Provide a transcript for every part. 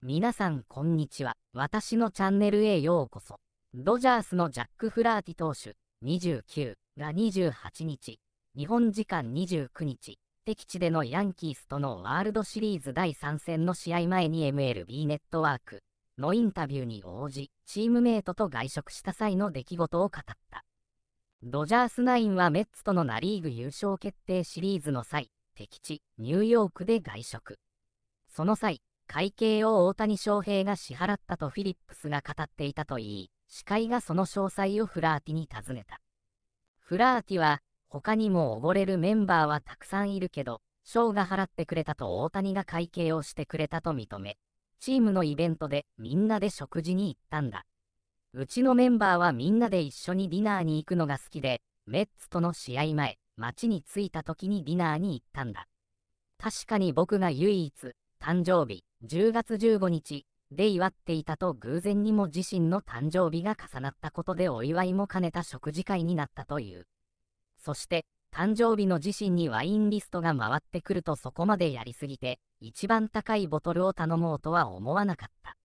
皆さんこんにちは。私のチャンネルへようこそ。ドジャースのジャック・フラーティ投手29が28日、日本時間29日、敵地でのヤンキースとのワールドシリーズ第3戦の試合前に MLB ネットワークのインタビューに応じ、チームメイトと外食した際の出来事を語った。ドジャースナインはメッツとのナ・リーグ優勝決定シリーズの際、敵地ニューヨークで外食。その際、会計を大谷翔平が支払ったとフィリップスが語っていたといい、司会がその詳細をフラーティに尋ねた。フラーティは、他にも溺れるメンバーはたくさんいるけど、ショーが払ってくれたと大谷が会計をしてくれたと認め、チームのイベントでみんなで食事に行ったんだ。うちのメンバーはみんなで一緒にディナーに行くのが好きで、メッツとの試合前、街に着いた時にディナーに行ったんだ。確かに僕が唯一、誕生日、10月15日で祝っていたと偶然にも自身の誕生日が重なったことでお祝いも兼ねた食事会になったという。そして、誕生日の自身にワインリストが回ってくるとそこまでやりすぎて、一番高いボトルを頼もうとは思わなかった。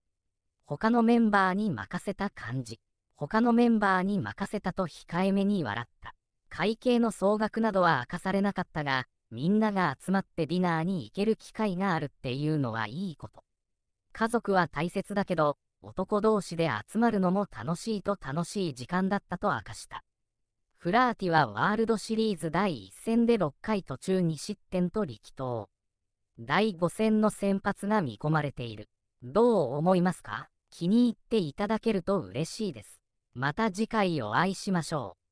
他のメンバーに任せた感じ。他のメンバーに任せたと控えめに笑った。会計の総額などは明かされなかったが、みんなが集まってディナーに行ける機会があるっていうのはいいこと。家族は大切だけど、男同士で集まるのも楽しいと楽しい時間だったと明かした。フラーティはワールドシリーズ第1戦で6回途中2失点と力投。第5戦の先発が見込まれている。どう思いますか気に入っていただけると嬉しいです。また次回お会いしましょう。